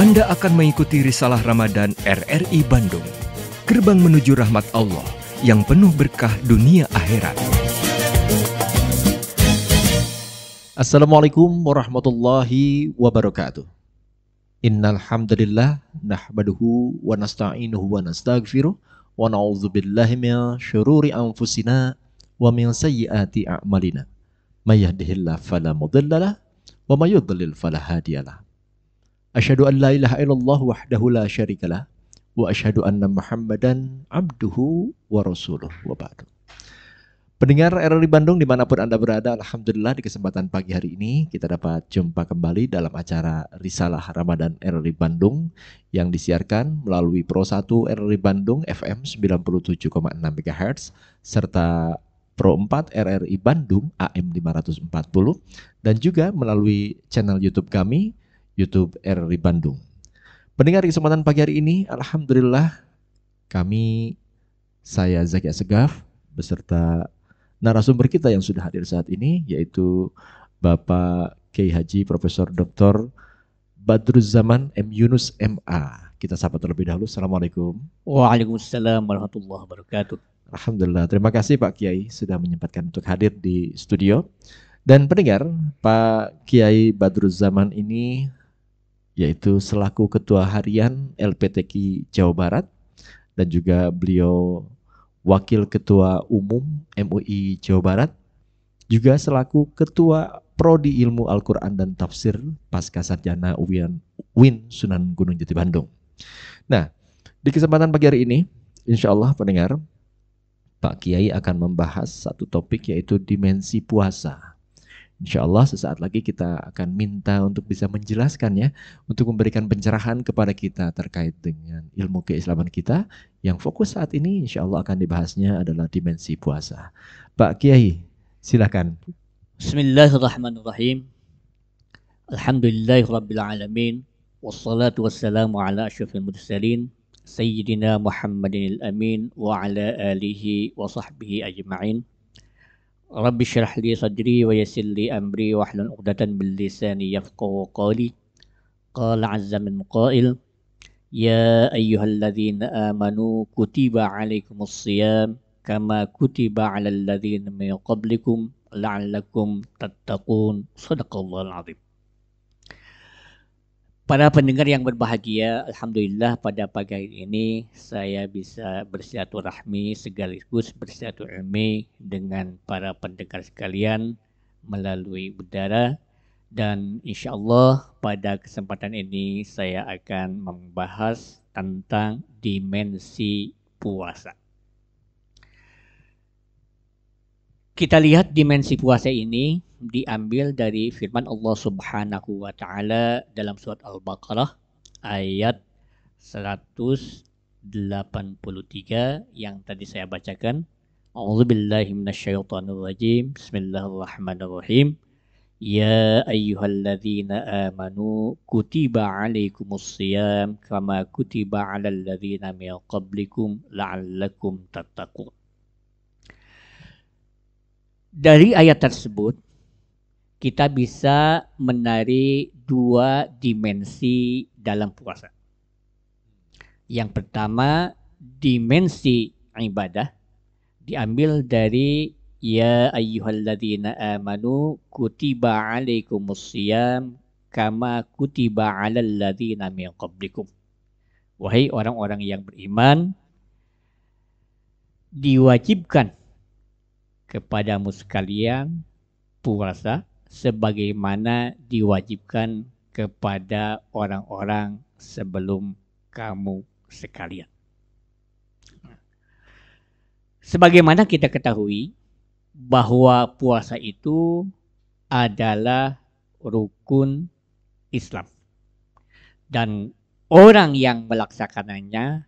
Anda akan mengikuti risalah Ramadan RRI Bandung. Gerbang menuju rahmat Allah yang penuh berkah dunia akhirat. Assalamualaikum warahmatullahi wabarakatuh. Innal hamdalillah nahmaduhu wa nasta'inuhu wa nastaghfiruh wa na'udzu billahi min syururi anfusina wa min sayyiati a'malina. May yahdihillahu fala mudhillalah wa may yudlil fala hadiyalah. Asyhadu an la ilaha illallah wahdahu la syarikalah wa asyhadu anna Muhammadan abduhu wa rasuluh wa ba'du. Pendengar RRI Bandung dimanapun Anda berada, Alhamdulillah di kesempatan pagi hari ini kita dapat jumpa kembali dalam acara Risalah Ramadan RRI Bandung yang disiarkan melalui Pro 1 RRI Bandung FM 97,6 MHz serta Pro 4 RRI Bandung AM 540 dan juga melalui channel YouTube kami YouTube RRI Bandung. Pendengar kesempatan pagi hari ini, Alhamdulillah kami, saya Zaki Segaf, beserta narasumber kita yang sudah hadir saat ini, yaitu Bapak KH Haji Profesor Dr. Zaman M. Yunus MA. Kita sapa terlebih dahulu. Assalamualaikum. Waalaikumsalam warahmatullahi wabarakatuh. Alhamdulillah. Terima kasih Pak Kiai sudah menyempatkan untuk hadir di studio. Dan pendengar, Pak Kiai Zaman ini yaitu selaku Ketua Harian LPTK Jawa Barat dan juga beliau Wakil Ketua Umum MUI Jawa Barat, juga selaku Ketua Prodi Ilmu Al-Quran dan Tafsir Pasca Sarjana UIN, Win Sunan Gunung Jati Bandung. Nah, di kesempatan pagi hari ini, insya Allah pendengar, Pak Kiai akan membahas satu topik yaitu dimensi puasa. Insya Allah sesaat lagi kita akan minta untuk bisa menjelaskan ya untuk memberikan pencerahan kepada kita terkait dengan ilmu keislaman kita yang fokus saat ini insya Allah akan dibahasnya adalah dimensi puasa. Pak Kiai, silakan. Bismillahirrahmanirrahim. Alhamdulillahirrabbilalamin. Wassalatu wassalamu ala asyafil mursalin. Sayyidina Muhammadin al-Amin wa ala alihi wa sahbihi ajma'in. رب اشرح لي صدري ويسر لي أمري واحلل عقدة من لساني يفقه قولي قال عز من قائل يا أيها الذين آمنوا كتب عليكم الصيام كما كتب على الذين من قبلكم لعلكم تتقون صدق الله العظيم Para pendengar yang berbahagia, Alhamdulillah pada pagi hari ini saya bisa bersilaturahmi sekaligus bersilaturahmi dengan para pendengar sekalian melalui udara dan insya Allah pada kesempatan ini saya akan membahas tentang dimensi puasa. Kita lihat dimensi puasa ini diambil dari firman Allah Subhanahu wa taala dalam surat Al-Baqarah ayat 183 yang tadi saya bacakan. A'udzubillahi minasyaitonirrajim. Bismillahirrahmanirrahim. Ya ayyuhalladzina amanu kutiba alaikumus siyam kama kutiba alal ladzina min qablikum la'allakum tattaqun. Dari ayat tersebut kita bisa menari dua dimensi dalam puasa. Yang pertama, dimensi ibadah diambil dari ya ayyuhalladzina amanu kutiba alaikumus kama kutiba alal ladzina min qablikum. Wahai orang-orang yang beriman, diwajibkan kepadamu sekalian puasa sebagaimana diwajibkan kepada orang-orang sebelum kamu sekalian. Sebagaimana kita ketahui bahwa puasa itu adalah rukun Islam. Dan orang yang melaksanakannya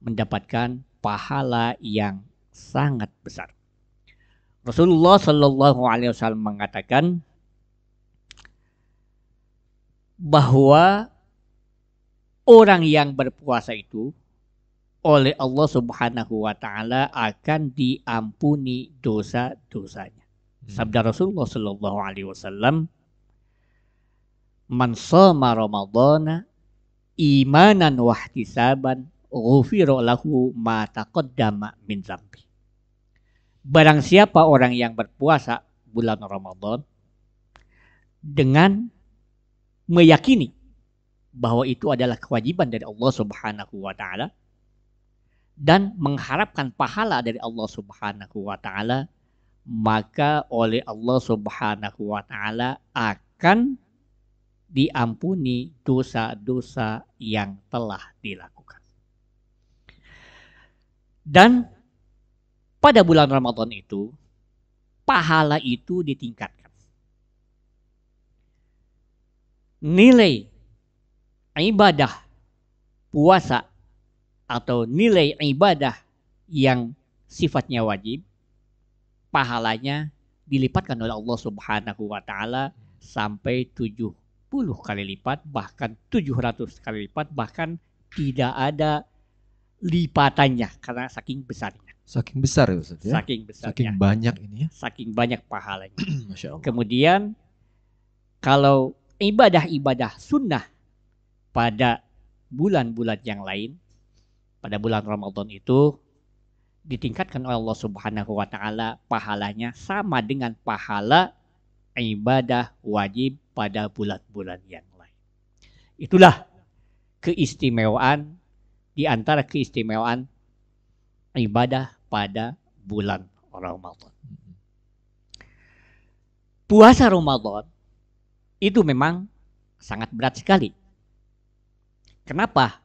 mendapatkan pahala yang sangat besar. Rasulullah Shallallahu Alaihi Wasallam mengatakan, bahwa orang yang berpuasa itu oleh Allah Subhanahu wa taala akan diampuni dosa-dosanya. Hmm. Sabda Rasulullah sallallahu alaihi wasallam Man shoma Ramadhana imanan wahtisaban ghufira lahu ma taqaddama min zambi. Barang siapa orang yang berpuasa bulan Ramadan dengan meyakini bahwa itu adalah kewajiban dari Allah Subhanahu wa taala dan mengharapkan pahala dari Allah Subhanahu wa taala maka oleh Allah Subhanahu wa taala akan diampuni dosa-dosa yang telah dilakukan. Dan pada bulan Ramadan itu pahala itu ditingkat nilai ibadah puasa atau nilai ibadah yang sifatnya wajib pahalanya dilipatkan oleh Allah Subhanahu wa taala sampai 70 kali lipat bahkan 700 kali lipat bahkan tidak ada lipatannya karena saking besarnya. Saking besar ya Ustaz ya. Saking besar Saking banyak ini ya. Saking banyak pahalanya. Kemudian kalau ibadah-ibadah sunnah pada bulan-bulan yang lain, pada bulan Ramadan itu ditingkatkan oleh Allah Subhanahu wa taala pahalanya sama dengan pahala ibadah wajib pada bulan-bulan yang lain. Itulah keistimewaan di antara keistimewaan ibadah pada bulan Ramadan. Mm-hmm. Puasa Ramadan itu memang sangat berat sekali. Kenapa?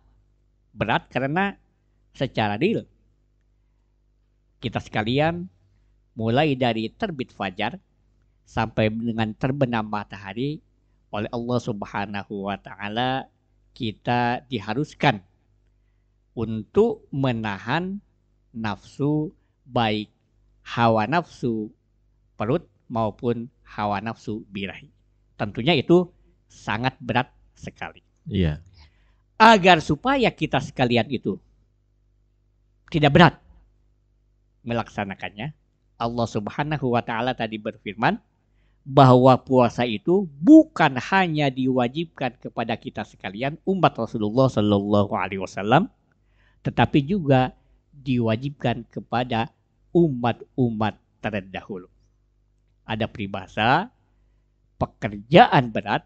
Berat karena secara real kita sekalian mulai dari terbit fajar sampai dengan terbenam matahari oleh Allah Subhanahu wa taala kita diharuskan untuk menahan nafsu baik hawa nafsu perut maupun hawa nafsu birahi tentunya itu sangat berat sekali. Iya. Agar supaya kita sekalian itu tidak berat melaksanakannya, Allah Subhanahu wa taala tadi berfirman bahwa puasa itu bukan hanya diwajibkan kepada kita sekalian umat Rasulullah Shallallahu alaihi wasallam tetapi juga diwajibkan kepada umat-umat terdahulu. Ada peribahasa pekerjaan berat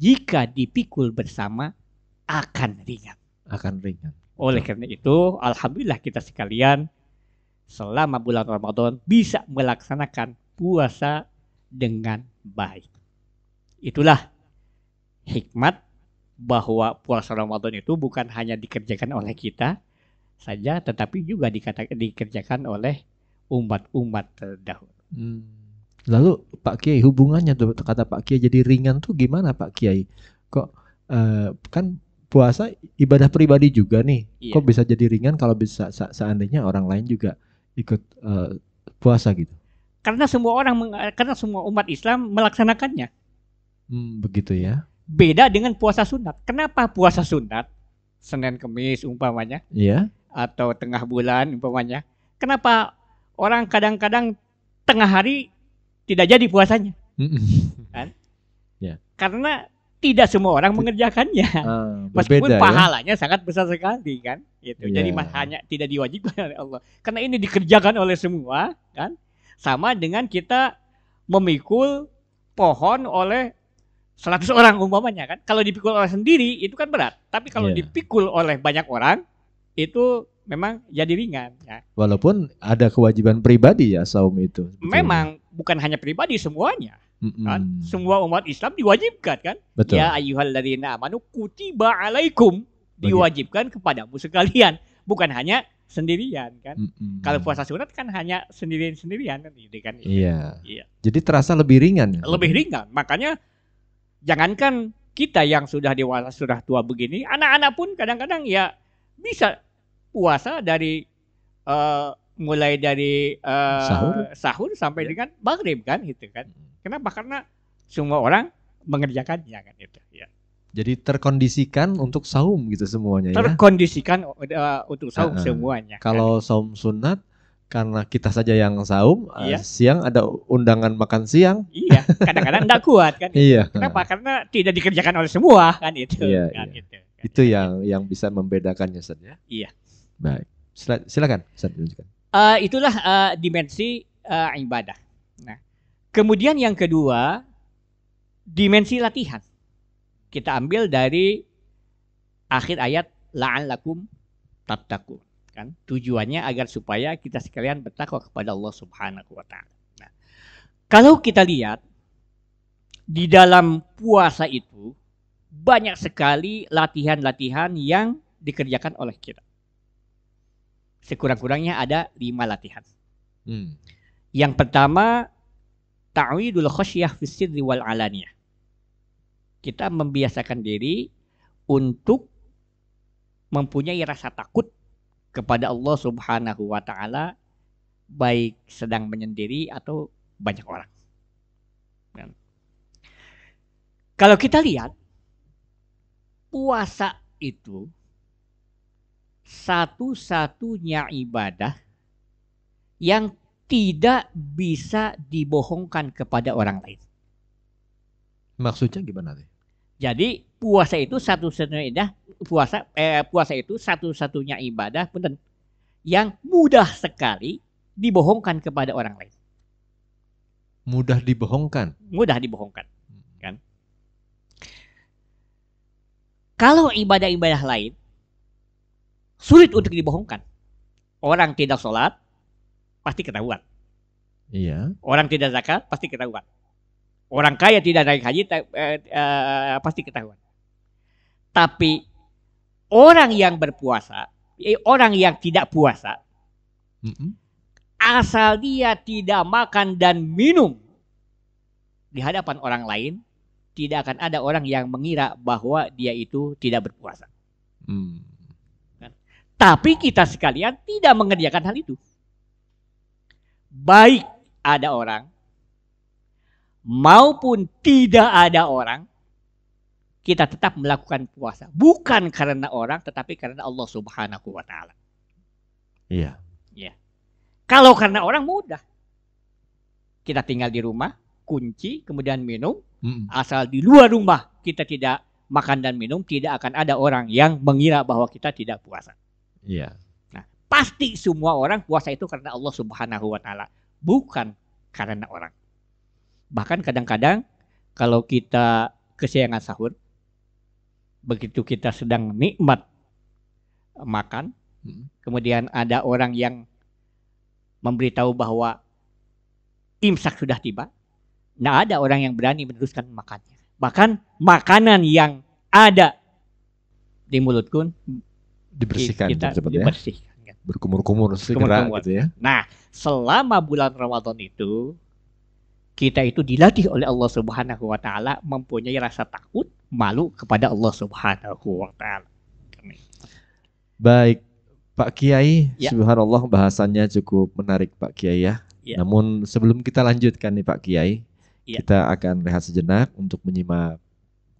jika dipikul bersama akan ringan. Akan ringan. Oleh karena itu, alhamdulillah kita sekalian selama bulan Ramadan bisa melaksanakan puasa dengan baik. Itulah hikmat bahwa puasa Ramadan itu bukan hanya dikerjakan oleh kita saja tetapi juga dikerjakan oleh umat-umat terdahulu. Hmm. Lalu Pak Kiai hubungannya tuh kata Pak Kiai jadi ringan tuh gimana Pak Kiai? Kok uh, kan puasa ibadah pribadi juga nih. Iya. Kok bisa jadi ringan kalau bisa seandainya orang lain juga ikut uh, puasa gitu? Karena semua orang karena semua umat Islam melaksanakannya. Hmm, begitu ya. Beda dengan puasa sunat. Kenapa puasa sunat? Senin Kemis umpamanya. Iya. Atau tengah bulan umpamanya. Kenapa orang kadang-kadang tengah hari tidak jadi puasanya. kan? Yeah. Karena tidak semua orang mengerjakannya. Uh, Meskipun beda, ya. pahalanya ya? sangat besar sekali kan. Gitu. Yeah. Jadi hanya tidak diwajibkan oleh Allah. Karena ini dikerjakan oleh semua kan. Sama dengan kita memikul pohon oleh 100 orang umpamanya kan. Kalau dipikul oleh sendiri itu kan berat. Tapi kalau yeah. dipikul oleh banyak orang itu memang jadi ringan ya. Walaupun ada kewajiban pribadi ya saum itu. Memang bukan hanya pribadi semuanya. Mm-mm. Kan? Semua umat Islam diwajibkan kan? Betul. Ya ayyuhalladzina amanu kutiba alaikum diwajibkan kepadamu sekalian, bukan hanya sendirian kan. Mm-mm. Kalau puasa sunat kan hanya sendirian-sendirian kan gitu kan. Iya. iya. Jadi terasa lebih ringan. ya? Lebih ringan. Makanya jangankan kita yang sudah dewasa sudah tua begini, anak-anak pun kadang-kadang ya bisa puasa dari uh, mulai dari uh, sahur. sahur sampai ya. dengan maghrib kan gitu kan. Hmm. Kenapa? Karena semua orang mengerjakannya kan itu ya. Jadi terkondisikan untuk saum gitu semuanya ya? terkondisikan ya. uh, untuk saum uh semuanya. Kan. Kalau kan. saum sunat karena kita saja yang saum iya. uh, siang ada undangan makan siang iya kadang-kadang nggak kuat kan iya kenapa karena tidak dikerjakan oleh semua kan itu iya, kan, iya. Itu, kan. itu yang yang bisa membedakannya saja ya? iya Baik. Sila, silakan. Uh, itulah uh, dimensi uh, ibadah. Nah, kemudian yang kedua dimensi latihan. Kita ambil dari akhir ayat la'allakum tattaqu kan tujuannya agar supaya kita sekalian bertakwa kepada Allah Subhanahu wa taala. Nah, kalau kita lihat di dalam puasa itu banyak sekali latihan-latihan yang dikerjakan oleh kita sekurang-kurangnya ada lima latihan. Hmm. Yang pertama ta'widul khasyah fi sirri wal alaniyah. Kita membiasakan diri untuk mempunyai rasa takut kepada Allah Subhanahu wa taala baik sedang menyendiri atau banyak orang. Dan ya. kalau kita lihat puasa itu satu-satunya ibadah yang tidak bisa dibohongkan kepada orang lain. Maksudnya gimana sih? Jadi puasa itu satu-satunya ibadah, puasa eh, puasa itu satu-satunya ibadah punten yang mudah sekali dibohongkan kepada orang lain. Mudah dibohongkan. Mudah dibohongkan, hmm. kan? Kalau ibadah-ibadah lain sulit untuk dibohongkan. Orang tidak sholat pasti ketahuan. Iya. Orang tidak zakat pasti ketahuan. Orang kaya tidak naik haji eh, eh, eh, pasti ketahuan. Tapi orang yang berpuasa, eh, orang yang tidak puasa, mm -mm. asal dia tidak makan dan minum di hadapan orang lain, tidak akan ada orang yang mengira bahwa dia itu tidak berpuasa. Mm. Tapi kita sekalian tidak mengerjakan hal itu. Baik ada orang maupun tidak ada orang, kita tetap melakukan puasa. Bukan karena orang, tetapi karena Allah Subhanahu wa taala. Iya. Iya. Kalau karena orang mudah. Kita tinggal di rumah, kunci, kemudian minum. Mm-mm. Asal di luar rumah kita tidak makan dan minum, tidak akan ada orang yang mengira bahwa kita tidak puasa. Iya. Nah, pasti semua orang puasa itu karena Allah Subhanahu wa taala, bukan karena orang. Bahkan kadang-kadang kalau kita kesiangan sahur, begitu kita sedang nikmat makan, hmm. kemudian ada orang yang memberitahu bahwa imsak sudah tiba, nah ada orang yang berani meneruskan makannya. Bahkan makanan yang ada di mulut pun dibersihkan kita cepat ya. Dibersihkan. Ya. Berkumur-kumur segera Kumur -kumur. gitu ya. Nah, selama bulan Ramadan itu kita itu dilatih oleh Allah Subhanahu wa taala mempunyai rasa takut, malu kepada Allah Subhanahu wa taala. Baik, Pak Kiai, ya. subhanallah bahasannya cukup menarik Pak Kiai ya. ya. Namun sebelum kita lanjutkan nih Pak Kiai, ya. kita akan rehat sejenak untuk menyimak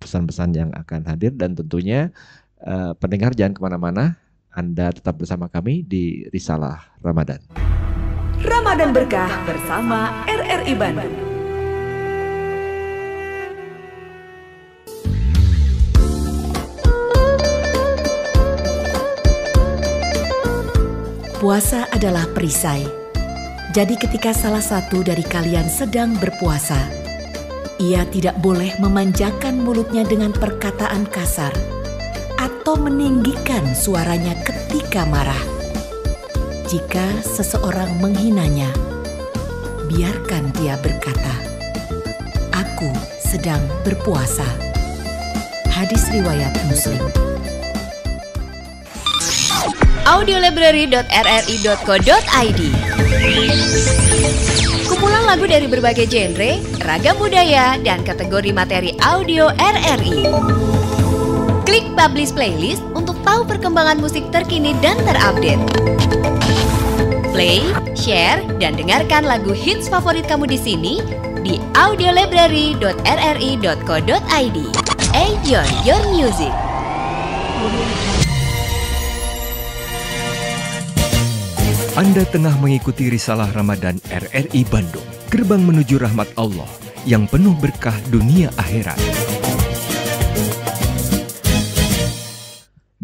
pesan-pesan yang akan hadir dan tentunya Eh, pendengar jangan kemana-mana, Anda tetap bersama kami di Risalah Ramadan. Ramadan Berkah bersama RRI Bandung. Puasa adalah perisai. Jadi ketika salah satu dari kalian sedang berpuasa, ia tidak boleh memanjakan mulutnya dengan perkataan kasar atau meninggikan suaranya ketika marah. Jika seseorang menghinanya, biarkan dia berkata, "Aku sedang berpuasa." Hadis riwayat Muslim. audiolibrary.rri.co.id Kumpulan lagu dari berbagai genre, ragam budaya, dan kategori materi audio RRI. Klik Publish Playlist untuk tahu perkembangan musik terkini dan terupdate. Play, share, dan dengarkan lagu hits favorit kamu di sini di audiolibrary.rri.co.id. Enjoy your music. Anda tengah mengikuti risalah Ramadan RRI Bandung, gerbang menuju rahmat Allah yang penuh berkah dunia akhirat.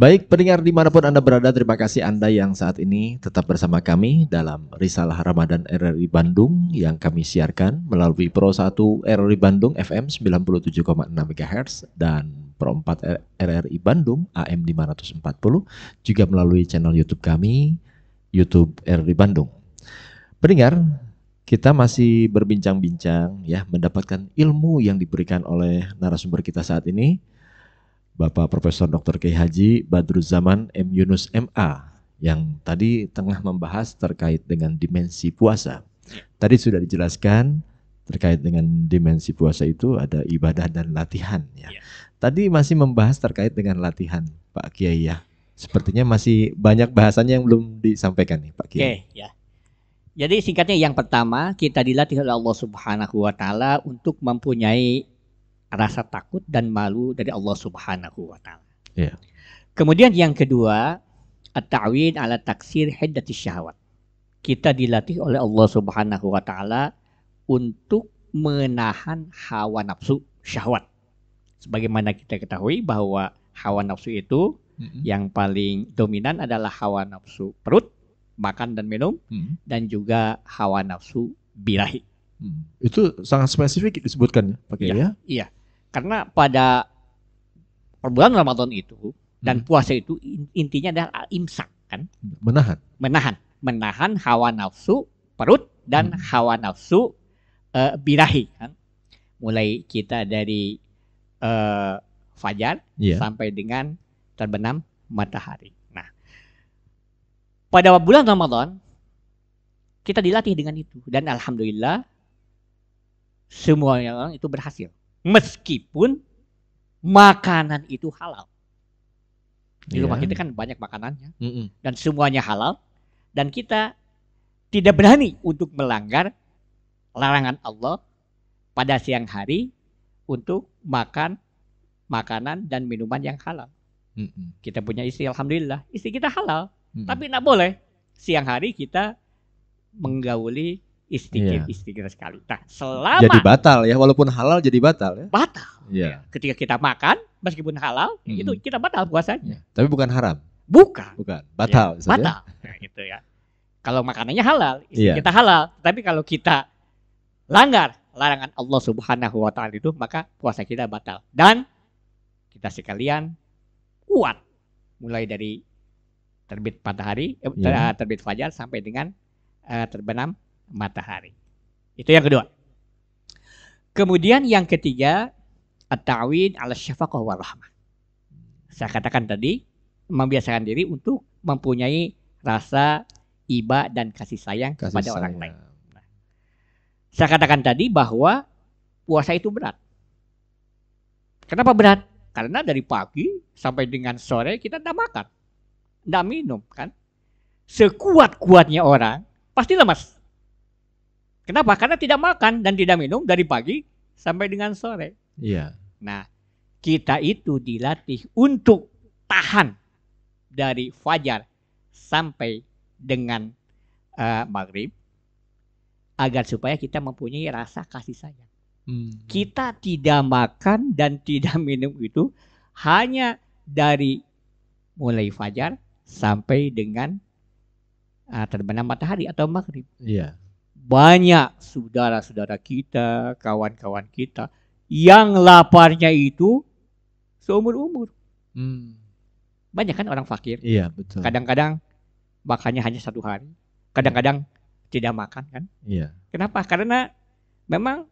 Baik pendengar dimanapun Anda berada, terima kasih Anda yang saat ini tetap bersama kami dalam Risalah Ramadan RRI Bandung yang kami siarkan melalui Pro 1 RRI Bandung FM 97,6 MHz dan Pro 4 RRI Bandung AM 540 juga melalui channel YouTube kami YouTube RRI Bandung. Pendengar, kita masih berbincang-bincang ya mendapatkan ilmu yang diberikan oleh narasumber kita saat ini Bapak Profesor Dr. K. Haji Badruzaman M. Yunus MA yang tadi tengah membahas terkait dengan dimensi puasa. Tadi sudah dijelaskan terkait dengan dimensi puasa itu ada ibadah dan latihan ya. Iya. Tadi masih membahas terkait dengan latihan Pak Kiai ya. Sepertinya masih banyak bahasannya yang belum disampaikan nih Pak Kiai. Oke, okay, ya. Jadi singkatnya yang pertama kita dilatih oleh Allah Subhanahu wa taala untuk mempunyai rasa takut dan malu dari Allah Subhanahu wa taala. Yeah. Kemudian yang kedua, at-ta'win ala taksir hiddati syahwat. Kita dilatih oleh Allah Subhanahu wa taala untuk menahan hawa nafsu syahwat. Sebagaimana kita ketahui bahwa hawa nafsu itu mm-hmm. yang paling dominan adalah hawa nafsu perut, makan dan minum mm-hmm. dan juga hawa nafsu birahi. Hmm. Itu sangat spesifik disebutkan ya ya. ya? Iya. Karena pada bulan Ramadan itu dan hmm. puasa itu intinya adalah imsak kan? Menahan. Menahan, menahan hawa nafsu perut dan hmm. hawa nafsu uh, birahi kan. Mulai kita dari uh, fajar yeah. sampai dengan terbenam matahari. Nah, pada bulan Ramadan kita dilatih dengan itu dan alhamdulillah semua orang itu berhasil meskipun makanan itu halal. Di rumah yeah. kita kan banyak makanannya mm -mm. dan semuanya halal dan kita tidak berani untuk melanggar larangan Allah pada siang hari untuk makan makanan dan minuman yang halal. Mm -mm. Kita punya istri, alhamdulillah istri kita halal, mm -mm. tapi tidak boleh siang hari kita menggauli istiqim yeah. istiqim sekali. Nah, selama jadi batal ya, walaupun halal jadi batal ya. Batal. Yeah. Ketika kita makan, meskipun halal, mm. itu kita batal puasanya. Yeah. Tapi bukan haram. Bukan. Bukan. Batal. Ya, batal. Nah, gitu ya. Kalau makanannya halal, istri yeah. kita halal. Tapi kalau kita langgar larangan Allah Subhanahu wa taala itu, maka puasa kita batal. Dan kita sekalian kuat mulai dari terbit matahari, eh, yeah. terbit fajar sampai dengan uh, terbenam matahari. Itu yang kedua. Kemudian yang ketiga, at-ta'win ala syafaqah wal rahmah. Saya katakan tadi, membiasakan diri untuk mempunyai rasa iba dan kasih sayang kasih kepada sayang. orang lain. saya katakan tadi bahwa puasa itu berat. Kenapa berat? Karena dari pagi sampai dengan sore kita tidak makan, tidak minum kan. Sekuat-kuatnya orang pasti lemas. Kenapa? Karena tidak makan dan tidak minum dari pagi sampai dengan sore. Iya. Nah, kita itu dilatih untuk tahan dari fajar sampai dengan uh, maghrib agar supaya kita mempunyai rasa kasih sayang. Hmm. Kita tidak makan dan tidak minum itu hanya dari mulai fajar sampai dengan uh, terbenam matahari atau maghrib. Iya banyak saudara-saudara kita, kawan-kawan kita yang laparnya itu seumur umur. Hmm. Banyak kan orang fakir. Iya betul. Kadang-kadang makannya hanya satu hari, kadang-kadang tidak makan kan. Iya. Kenapa? Karena memang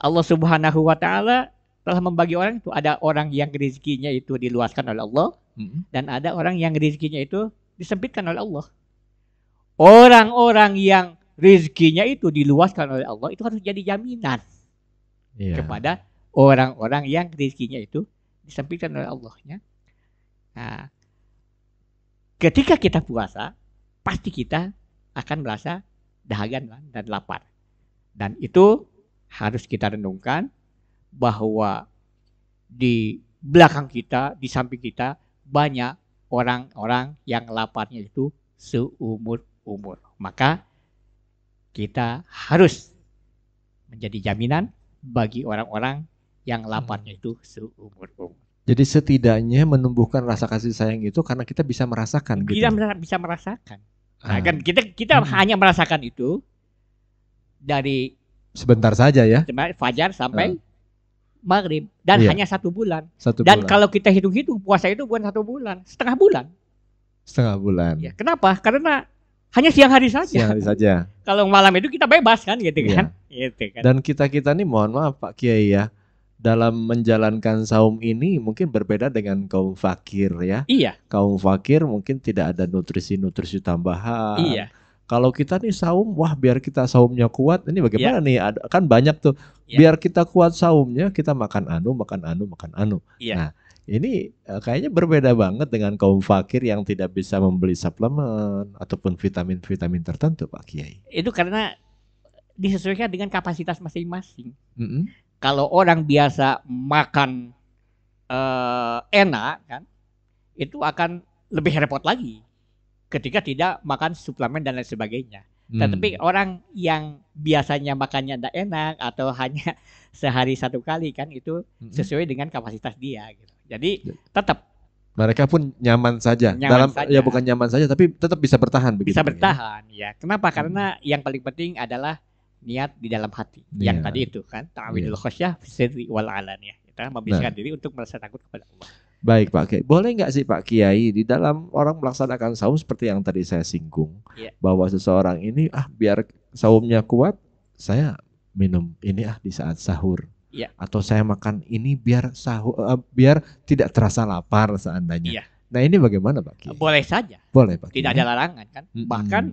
Allah Subhanahu Wa Taala telah membagi orang itu ada orang yang rezekinya itu diluaskan oleh Allah hmm dan ada orang yang rezekinya itu disempitkan oleh Allah. Orang-orang yang rezekinya itu diluaskan oleh Allah itu harus jadi jaminan yeah. kepada orang-orang yang rezekinya itu disampaikan oleh Allahnya. Nah, ketika kita puasa, pasti kita akan merasa dahaga dan lapar. Dan itu harus kita renungkan bahwa di belakang kita, di samping kita banyak orang-orang yang laparnya itu seumur umur. Maka kita harus menjadi jaminan bagi orang-orang yang laparnya hmm. itu seumur umur. Jadi setidaknya menumbuhkan rasa kasih sayang itu karena kita bisa merasakan kita gitu. bisa merasakan. Nah, ah. kan kita kita hmm. hanya merasakan itu dari sebentar saja ya. Fajar sampai ah. maghrib dan iya. hanya satu bulan. Satu dan bulan. kalau kita hitung-hitung puasa itu bukan satu bulan, setengah bulan. Setengah bulan. Ya, kenapa? Karena hanya siang hari saja. Siang hari saja. Kalau malam itu kita bebas kan gitu yeah. kan. Gitu kan. Dan kita-kita nih mohon maaf Pak Kiai ya, dalam menjalankan saum ini mungkin berbeda dengan kaum fakir ya. Iya. Kaum fakir mungkin tidak ada nutrisi-nutrisi tambahan. Iya kalau kita nih saum, wah biar kita saumnya kuat. Ini bagaimana yeah. nih? Ada, kan banyak tuh. Yeah. Biar kita kuat saumnya, kita makan anu, makan anu, makan anu. Yeah. Nah, ini eh, kayaknya berbeda banget dengan kaum fakir yang tidak bisa membeli suplemen ataupun vitamin-vitamin tertentu, Pak Kiai. Itu karena disesuaikan dengan kapasitas masing-masing. Mm -hmm. Kalau orang biasa makan uh, enak, kan, itu akan lebih repot lagi ketika tidak makan suplemen dan lain sebagainya. Hmm. Tetapi orang yang biasanya makannya tidak enak atau hanya sehari satu kali kan itu hmm. sesuai dengan kapasitas dia. Gitu. Jadi ya. tetap mereka pun nyaman saja nyaman dalam saja. ya bukan nyaman saja tapi tetap bisa bertahan begitu. Bisa ya. bertahan ya. ya. Kenapa? Hmm. Karena hmm. yang paling penting adalah niat di dalam hati. Yeah. Yang iya. tadi itu kan ta'awidul yeah. khosyah sirri wal alaniyah. Kita membiasakan nah. diri untuk merasa takut kepada Allah. Baik Pak Kiai, boleh nggak sih Pak Kiai di dalam orang melaksanakan saum seperti yang tadi saya singgung yeah. bahwa seseorang ini ah biar saumnya kuat saya minum ini ah di saat sahur yeah. atau saya makan ini biar sahur uh, eh, biar tidak terasa lapar seandainya. Yeah. Nah ini bagaimana Pak Kiai? Boleh saja. Boleh Pak. Kiai. Tidak ada larangan kan. hmm Bahkan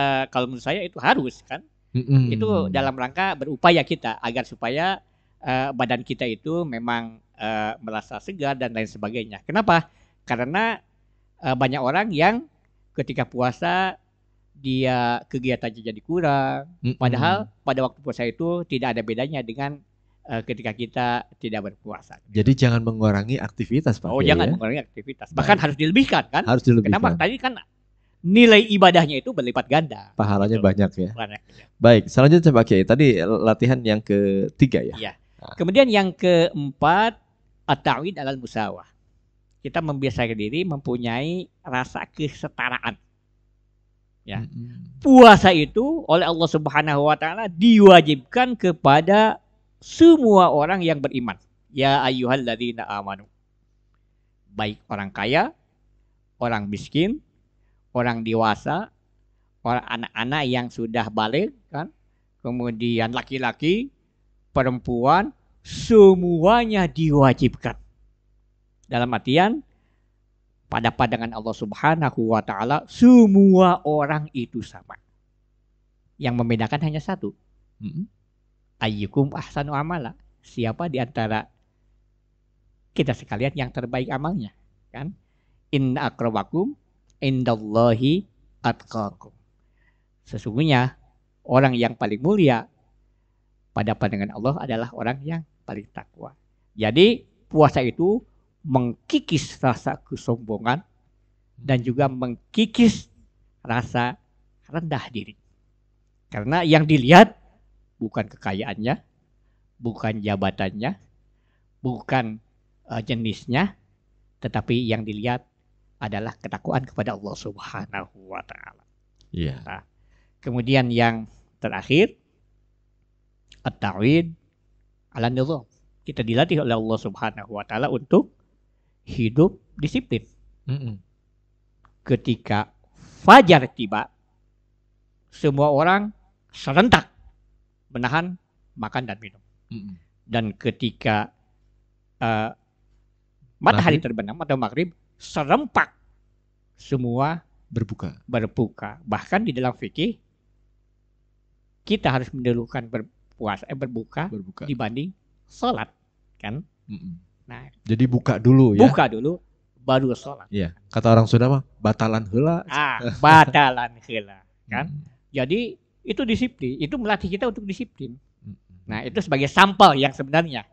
uh, kalau menurut saya itu harus kan. hmm Itu dalam rangka berupaya kita agar supaya uh, badan kita itu memang uh, merasa segar dan lain sebagainya. Kenapa? Karena uh, banyak orang yang ketika puasa dia kegiatannya jadi kurang. Mm-hmm. Padahal pada waktu puasa itu tidak ada bedanya dengan uh, ketika kita tidak berpuasa. Jadi jangan mengurangi aktivitas Pak. Oh, ya? jangan mengurangi aktivitas. Bahkan Baik. harus dilebihkan kan? Harus dilebihkan. Kenapa? Tadi kan nilai ibadahnya itu berlipat ganda. Pahalanya Betul. banyak ya. Banyak. Ya. Baik, selanjutnya Pak Kiai, tadi latihan yang ketiga ya. Iya. Nah. Kemudian yang keempat at-ta'wid alal musawah. Kita membiasakan diri mempunyai rasa kesetaraan. Ya. Puasa itu oleh Allah Subhanahu wa taala diwajibkan kepada semua orang yang beriman. Ya ayyuhalladzina amanu. Baik orang kaya, orang miskin, orang dewasa, orang anak-anak yang sudah balik kan, kemudian laki-laki, perempuan, semuanya diwajibkan. Dalam artian pada pandangan Allah Subhanahu wa taala semua orang itu sama. Yang membedakan hanya satu. Hmm? Ayyukum ahsanu amala. Siapa di antara kita sekalian yang terbaik amalnya, kan? Inna akrabakum indallahi atqakum. Sesungguhnya orang yang paling mulia pada pandangan Allah adalah orang yang paling takwa. Jadi puasa itu mengkikis rasa kesombongan dan juga mengkikis rasa rendah diri. Karena yang dilihat bukan kekayaannya, bukan jabatannya, bukan uh, jenisnya, tetapi yang dilihat adalah ketakwaan kepada Allah Subhanahu wa taala. Yeah. Nah, kemudian yang terakhir at-tawid ala nizam. Kita dilatih oleh Allah Subhanahu wa taala untuk hidup disiplin. Mm -mm. Ketika fajar tiba, semua orang serentak menahan makan dan minum. Mm -mm. Dan ketika uh, matahari terbenam atau maghrib, serempak semua berbuka. Berbuka. Bahkan di dalam fikih kita harus mendahulukan ber, puasa eh berbuka, berbuka. dibanding sholat kan. Mm-mm. Nah. Jadi buka dulu ya. Buka dulu baru sholat. Iya. Kata orang Sunda mah batalan hela. Ah, batalan hela kan. Mm. Jadi itu disiplin, itu melatih kita untuk disiplin. Nah, itu sebagai sampel yang sebenarnya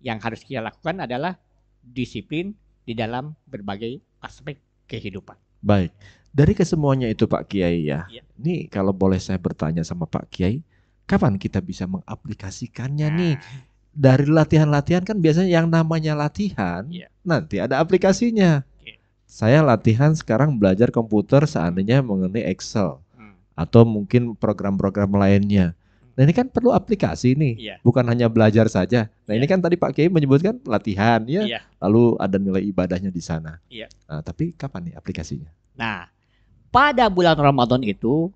yang harus kita lakukan adalah disiplin di dalam berbagai aspek kehidupan. Baik. Dari kesemuanya itu Pak Kiai ya. ya. Ini kalau boleh saya bertanya sama Pak Kiai, kapan kita bisa mengaplikasikannya nah. nih? Dari latihan-latihan kan biasanya yang namanya latihan yeah. nanti ada aplikasinya. yeah. Saya latihan sekarang belajar komputer seandainya mengenai Excel hmm. atau mungkin program-program lainnya. Nah ini kan perlu aplikasi nih, yeah. bukan hanya belajar saja. Nah yeah. ini iya. kan tadi Pak Kiai menyebutkan latihan ya, yeah. lalu ada nilai ibadahnya di sana. Yeah. Nah, tapi kapan nih aplikasinya? Nah pada bulan Ramadan itu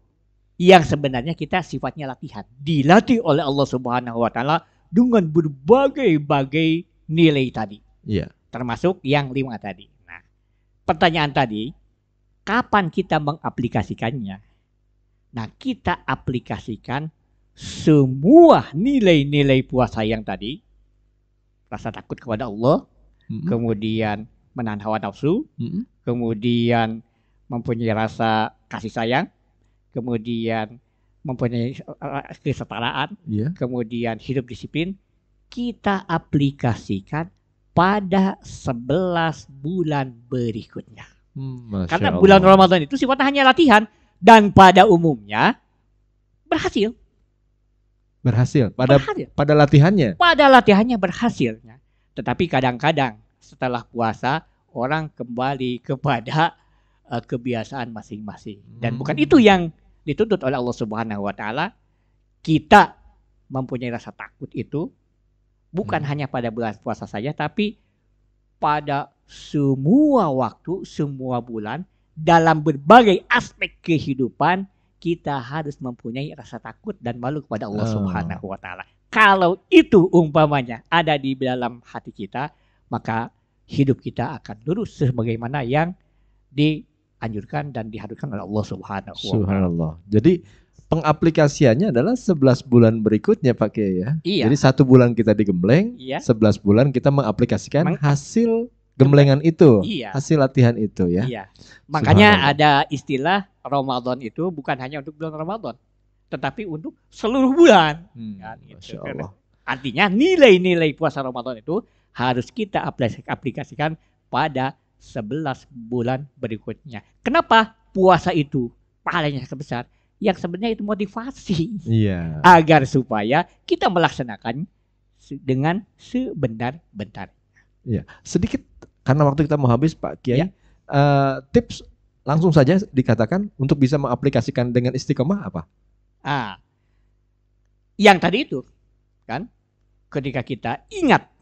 yang sebenarnya kita sifatnya latihan. Dilatih oleh Allah Subhanahu wa taala dengan berbagai-bagai nilai tadi. Iya. Termasuk yang lima tadi. Nah, pertanyaan tadi, kapan kita mengaplikasikannya? Nah, kita aplikasikan semua nilai-nilai puasa yang tadi, rasa takut kepada Allah, mm -hmm. kemudian menahan hawa nafsu, mm -hmm. kemudian mempunyai rasa kasih sayang, kemudian mempunyai kesetaraan, yeah. kemudian hidup disiplin, kita aplikasikan pada 11 bulan berikutnya. Hmm, Karena Allah. bulan Ramadan itu sifatnya hanya latihan dan pada umumnya berhasil. Berhasil pada berhasil. pada latihannya. Pada latihannya berhasil. Tetapi kadang-kadang setelah puasa orang kembali kepada uh, kebiasaan masing-masing dan hmm. bukan itu yang dituntut oleh Allah Subhanahu wa taala kita mempunyai rasa takut itu bukan hmm. hanya pada bulan puasa saja tapi pada semua waktu, semua bulan dalam berbagai aspek kehidupan kita harus mempunyai rasa takut dan malu kepada Allah oh. Subhanahu wa taala. Kalau itu umpamanya ada di dalam hati kita, maka hidup kita akan lurus sebagaimana yang di dianjurkan dan diharuskan oleh Allah Subhanahu wa Subhanallah. Jadi pengaplikasiannya adalah 11 bulan berikutnya Pak Kiai ya. Iya. Jadi satu bulan kita digembleng, iya. 11 bulan kita mengaplikasikan Meng hasil gemblengan itu, iya. hasil latihan itu ya. Iya. Makanya ada istilah Ramadan itu bukan hanya untuk bulan Ramadan, tetapi untuk seluruh bulan. Hmm, kan, gitu. Masya Allah. Artinya nilai-nilai puasa Ramadan itu harus kita aplikasikan pada 11 bulan berikutnya. Kenapa puasa itu pahalanya sebesar? Yang sebenarnya itu motivasi Iya. agar supaya kita melaksanakan dengan sebentar bentar. Iya. sedikit karena waktu kita mau habis Pak Kiai, uh, tips langsung saja dikatakan untuk bisa mengaplikasikan dengan istiqomah apa? Ah, yang tadi itu kan, ketika kita ingat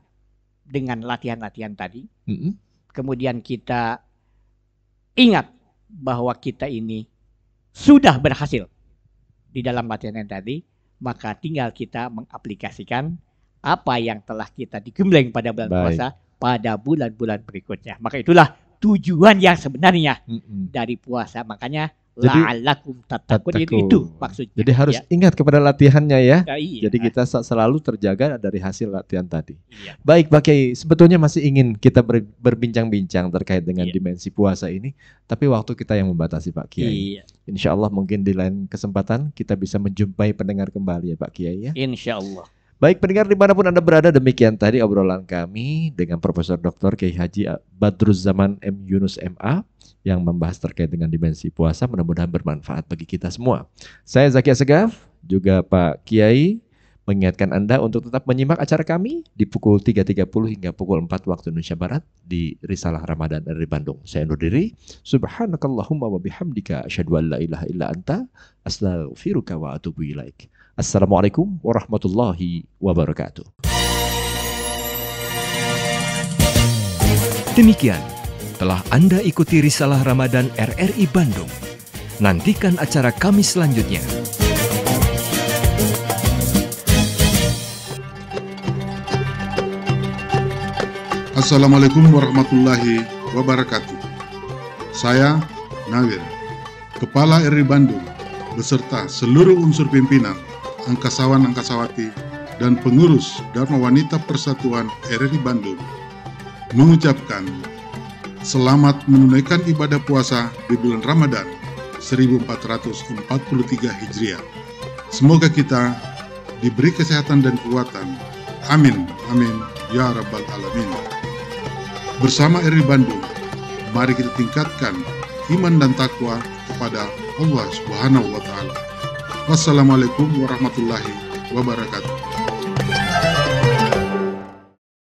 dengan latihan-latihan tadi, mm -hmm kemudian kita ingat bahwa kita ini sudah berhasil di dalam latihan yang tadi, maka tinggal kita mengaplikasikan apa yang telah kita digembleng pada bulan Baik. puasa pada bulan-bulan berikutnya. Maka itulah tujuan yang sebenarnya mm -mm. dari puasa. Makanya La'alakum tatakun itu, itu maksudnya. Jadi harus ya. ingat kepada latihannya ya. ya iya. Jadi kita selalu terjaga dari hasil latihan tadi. Ya. Baik Pak Kiai, sebetulnya masih ingin kita berbincang-bincang terkait dengan ya. dimensi puasa ini, tapi waktu kita yang membatasi Pak Kiai. Ya. Insya Allah mungkin di lain kesempatan kita bisa menjumpai pendengar kembali ya Pak Kiai ya. Insya Allah. Baik pendengar dimanapun Anda berada demikian tadi obrolan kami dengan Profesor Dr. Kiai Haji Badruz M. Yunus MA yang membahas terkait dengan dimensi puasa. Mudah-mudahan bermanfaat bagi kita semua. Saya Zakia Segaf, juga Pak Kiai mengingatkan Anda untuk tetap menyimak acara kami di pukul 3.30 hingga pukul 4 waktu Indonesia Barat di Risalah Ramadan dari Bandung. Saya undur diri. Subhanakallahumma wa bihamdika asyhadu an la ilaha illa anta astaghfiruka wa atubu ilaik. Assalamualaikum warahmatullahi wabarakatuh. Demikian telah Anda ikuti risalah Ramadan RRI Bandung. Nantikan acara kami selanjutnya. Assalamualaikum warahmatullahi wabarakatuh. Saya Nawir, Kepala RRI Bandung, beserta seluruh unsur pimpinan, angkasawan-angkasawati, dan pengurus Dharma Wanita Persatuan RRI Bandung, mengucapkan selamat menunaikan ibadah puasa di bulan Ramadan 1443 Hijriah. Semoga kita diberi kesehatan dan kekuatan. Amin. Amin. Ya Rabbal Alamin. Bersama RI Bandung, mari kita tingkatkan iman dan takwa kepada Allah Subhanahu wa taala. Wassalamualaikum warahmatullahi wabarakatuh.